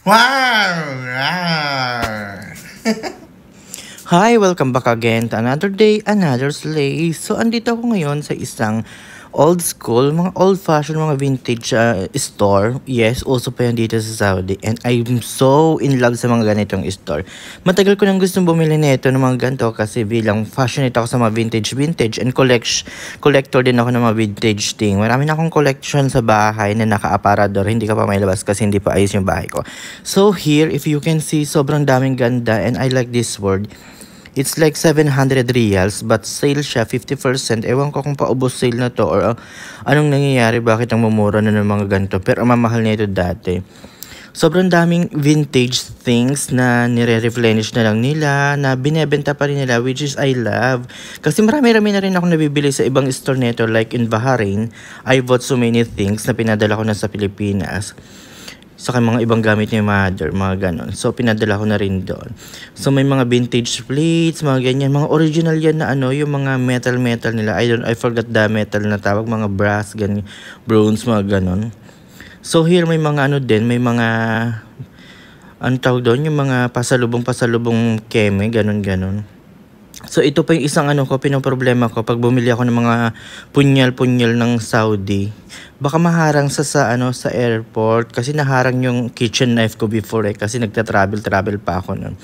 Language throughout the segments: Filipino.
Wow! Hi, welcome back again to another day, another slay. So, andito ako ngayon sa isang old school, mga old fashion, mga vintage uh, store. Yes, also pa yan dito sa Saudi. And I'm so in love sa mga ganitong store. Matagal ko nang gustong bumili nito ng mga ganito kasi bilang fashionate ako sa mga vintage-vintage and collect collector din ako ng mga vintage thing. Marami na akong collection sa bahay na naka-aparador. Hindi ka pa may labas kasi hindi pa ayos yung bahay ko. So here, if you can see, sobrang daming ganda and I like this word It's like 700 reals but sale siya 50%. Ewan ko kung paubos sale na to or uh, anong nangyayari bakit ang mumura na ng mga ganito. Pero mamahal na ito dati. Sobrang daming vintage things na nire-replenish na lang nila, na binebenta pa rin nila, which is I love. Kasi marami-rami na rin ako nabibili sa ibang store nito, like in Bahrain, I bought so many things na pinadala ko na sa Pilipinas sa mga ibang gamit ni mother, mga ganon. So, pinadala ko na rin doon. So, may mga vintage plates, mga ganyan. Mga original yan na ano, yung mga metal-metal nila. I don't, I forgot the metal na tawag. Mga brass, ganyan, bronze, mga ganon. So, here may mga ano din, may mga ano tawag doon, yung mga pasalubong-pasalubong keme, ganun-ganun. So ito pa yung isang ano ko, pinoproblema ko pag bumili ako ng mga punyal-punyal ng Saudi. Baka maharang sa sa ano sa airport kasi naharang yung kitchen knife ko before eh kasi nagta-travel-travel pa ako noon.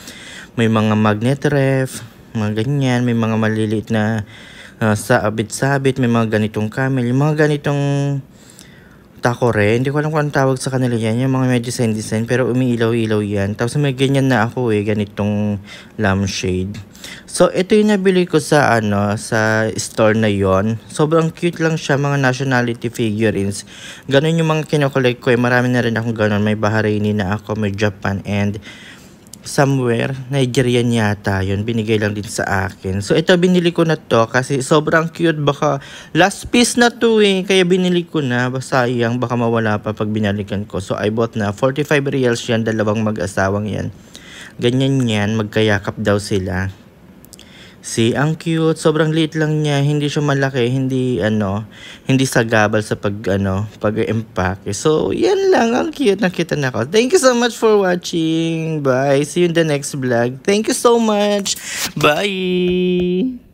May mga magnet ref, mga ganyan, may mga maliliit na uh, sabit-sabit, may mga ganitong camel, yung mga ganitong takore. Hindi ko alam kung anong tawag sa kanila yan. Yung mga may design pero umiilaw-ilaw yan. Tapos may ganyan na ako eh. Ganitong lampshade. So, ito yung nabili ko sa, ano, sa store na yon. Sobrang cute lang siya, mga nationality figurines. Ganun yung mga kinokollect ko eh. Marami na rin akong ganon. May Bahraini na ako, may Japan, and somewhere, Nigerian yata yun. Binigay lang din sa akin. So, ito binili ko na to kasi sobrang cute. Baka last piece na to eh. Kaya binili ko na. Sayang, baka mawala pa pag binalikan ko. So, I bought na. 45 reals yan. Dalawang mag-asawang yan. Ganyan yan. Magkayakap daw sila. Si ang cute, sobrang liit lang niya, hindi siya malaki, hindi ano, hindi sagabal sa pag ano, pag impact So, yan lang ang cute nakita na ako. Thank you so much for watching. Bye. See you in the next vlog. Thank you so much. Bye.